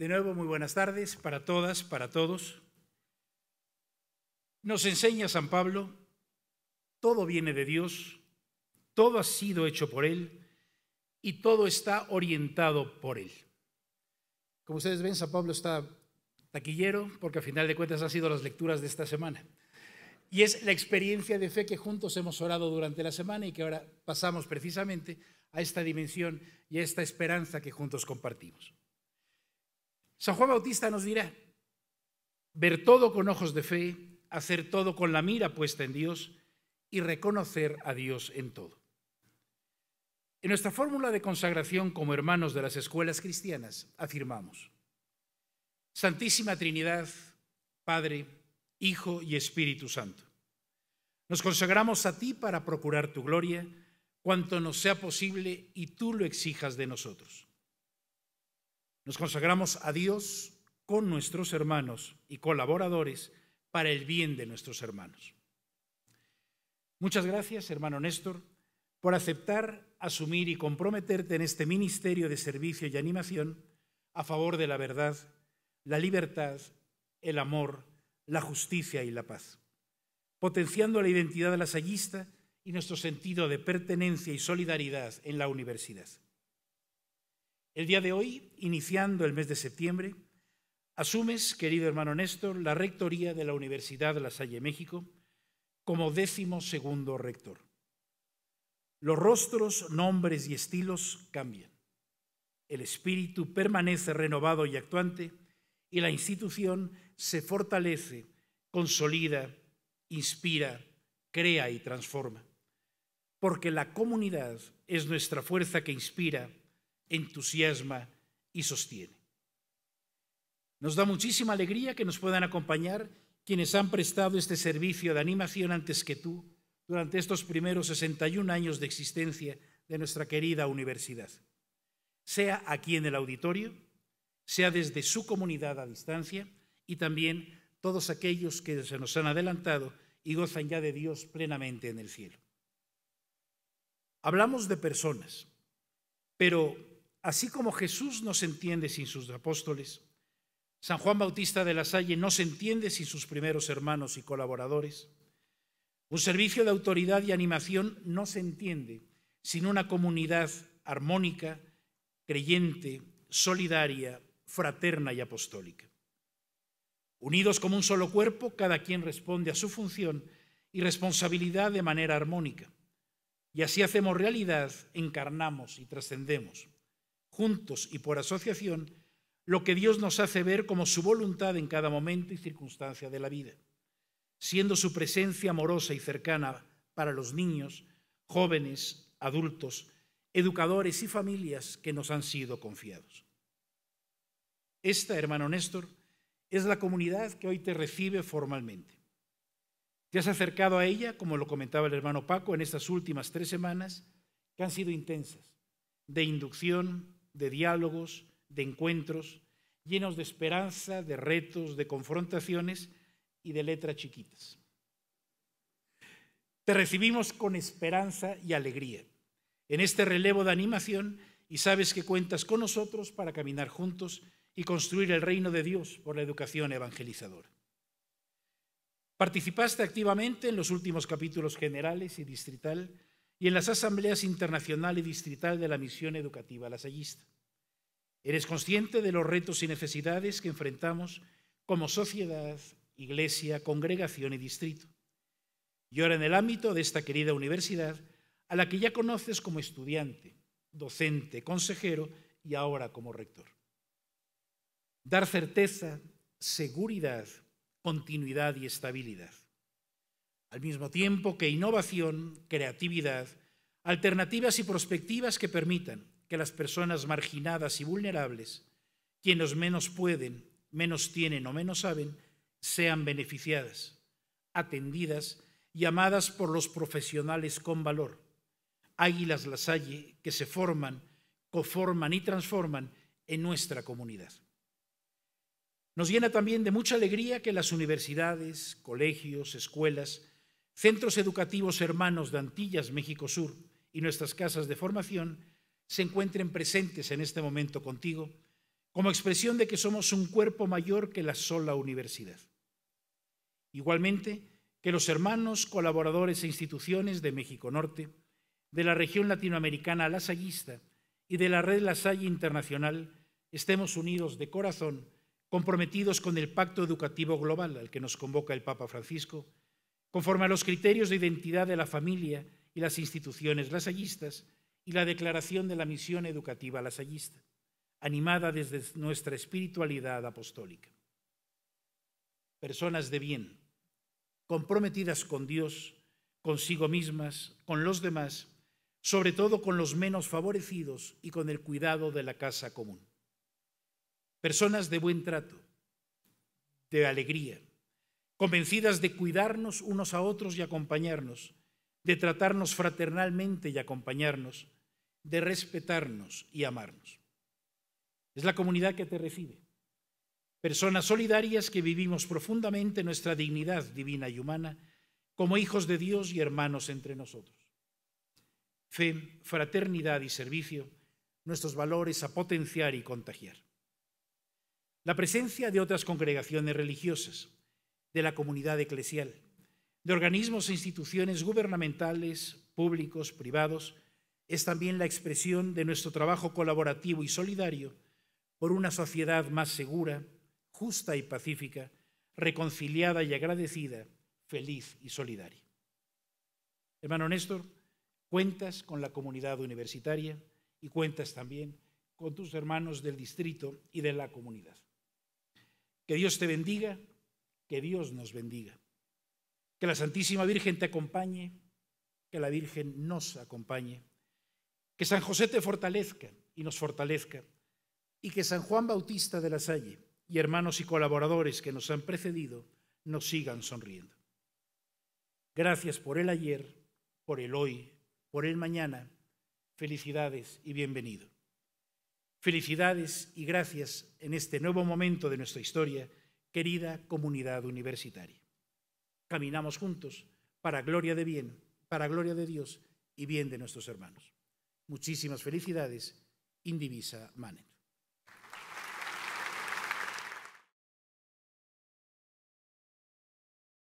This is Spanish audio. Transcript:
De nuevo, muy buenas tardes para todas, para todos. Nos enseña San Pablo, todo viene de Dios, todo ha sido hecho por Él y todo está orientado por Él. Como ustedes ven, San Pablo está taquillero porque a final de cuentas han sido las lecturas de esta semana. Y es la experiencia de fe que juntos hemos orado durante la semana y que ahora pasamos precisamente a esta dimensión y a esta esperanza que juntos compartimos. San Juan Bautista nos dirá, ver todo con ojos de fe, hacer todo con la mira puesta en Dios y reconocer a Dios en todo. En nuestra fórmula de consagración como hermanos de las escuelas cristianas afirmamos, Santísima Trinidad, Padre, Hijo y Espíritu Santo. Nos consagramos a ti para procurar tu gloria, cuanto nos sea posible y tú lo exijas de nosotros. Nos consagramos a Dios con nuestros hermanos y colaboradores para el bien de nuestros hermanos. Muchas gracias, hermano Néstor, por aceptar, asumir y comprometerte en este ministerio de servicio y animación a favor de la verdad, la libertad, el amor, la justicia y la paz, potenciando la identidad de la y nuestro sentido de pertenencia y solidaridad en la universidad. El día de hoy, iniciando el mes de septiembre, asumes, querido hermano Néstor, la rectoría de la Universidad de La Salle México como décimo segundo rector. Los rostros, nombres y estilos cambian. El espíritu permanece renovado y actuante y la institución se fortalece, consolida, inspira, crea y transforma. Porque la comunidad es nuestra fuerza que inspira, entusiasma y sostiene. Nos da muchísima alegría que nos puedan acompañar quienes han prestado este servicio de animación antes que tú durante estos primeros 61 años de existencia de nuestra querida universidad, sea aquí en el auditorio, sea desde su comunidad a distancia y también todos aquellos que se nos han adelantado y gozan ya de Dios plenamente en el cielo. Hablamos de personas, pero Así como Jesús no se entiende sin sus apóstoles, San Juan Bautista de la Salle no se entiende sin sus primeros hermanos y colaboradores. Un servicio de autoridad y animación no se entiende sin una comunidad armónica, creyente, solidaria, fraterna y apostólica. Unidos como un solo cuerpo, cada quien responde a su función y responsabilidad de manera armónica. Y así hacemos realidad, encarnamos y trascendemos juntos y por asociación, lo que Dios nos hace ver como su voluntad en cada momento y circunstancia de la vida, siendo su presencia amorosa y cercana para los niños, jóvenes, adultos, educadores y familias que nos han sido confiados. Esta, hermano Néstor, es la comunidad que hoy te recibe formalmente. Te has acercado a ella, como lo comentaba el hermano Paco, en estas últimas tres semanas, que han sido intensas, de inducción, de diálogos, de encuentros, llenos de esperanza, de retos, de confrontaciones y de letras chiquitas. Te recibimos con esperanza y alegría en este relevo de animación y sabes que cuentas con nosotros para caminar juntos y construir el reino de Dios por la educación evangelizadora. Participaste activamente en los últimos capítulos generales y distrital y en las asambleas internacional y distrital de la misión educativa lasallista. Eres consciente de los retos y necesidades que enfrentamos como sociedad, iglesia, congregación y distrito. Y ahora en el ámbito de esta querida universidad, a la que ya conoces como estudiante, docente, consejero y ahora como rector. Dar certeza, seguridad, continuidad y estabilidad al mismo tiempo que innovación, creatividad, alternativas y perspectivas que permitan que las personas marginadas y vulnerables, quienes menos pueden, menos tienen o menos saben, sean beneficiadas, atendidas y amadas por los profesionales con valor. Águilas las Lasalle que se forman, conforman y transforman en nuestra comunidad. Nos llena también de mucha alegría que las universidades, colegios, escuelas, Centros educativos hermanos de Antillas, México Sur y nuestras casas de formación se encuentren presentes en este momento contigo como expresión de que somos un cuerpo mayor que la sola universidad. Igualmente, que los hermanos, colaboradores e instituciones de México Norte, de la región latinoamericana lasallista y de la red Lasalle Internacional estemos unidos de corazón, comprometidos con el pacto educativo global al que nos convoca el Papa Francisco conforme a los criterios de identidad de la familia y las instituciones lasallistas y la declaración de la misión educativa lasallista, animada desde nuestra espiritualidad apostólica. Personas de bien, comprometidas con Dios, consigo mismas, con los demás, sobre todo con los menos favorecidos y con el cuidado de la casa común. Personas de buen trato, de alegría, convencidas de cuidarnos unos a otros y acompañarnos, de tratarnos fraternalmente y acompañarnos, de respetarnos y amarnos. Es la comunidad que te recibe. Personas solidarias que vivimos profundamente nuestra dignidad divina y humana como hijos de Dios y hermanos entre nosotros. Fe, fraternidad y servicio, nuestros valores a potenciar y contagiar. La presencia de otras congregaciones religiosas, de la comunidad eclesial, de organismos e instituciones gubernamentales, públicos, privados, es también la expresión de nuestro trabajo colaborativo y solidario por una sociedad más segura, justa y pacífica, reconciliada y agradecida, feliz y solidaria. Hermano Néstor, cuentas con la comunidad universitaria y cuentas también con tus hermanos del distrito y de la comunidad. Que Dios te bendiga que Dios nos bendiga. Que la Santísima Virgen te acompañe, que la Virgen nos acompañe, que San José te fortalezca y nos fortalezca, y que San Juan Bautista de la Salle y hermanos y colaboradores que nos han precedido nos sigan sonriendo. Gracias por el ayer, por el hoy, por el mañana. Felicidades y bienvenido. Felicidades y gracias en este nuevo momento de nuestra historia querida comunidad universitaria. Caminamos juntos para gloria de bien, para gloria de Dios y bien de nuestros hermanos. Muchísimas felicidades, Indivisa Manet.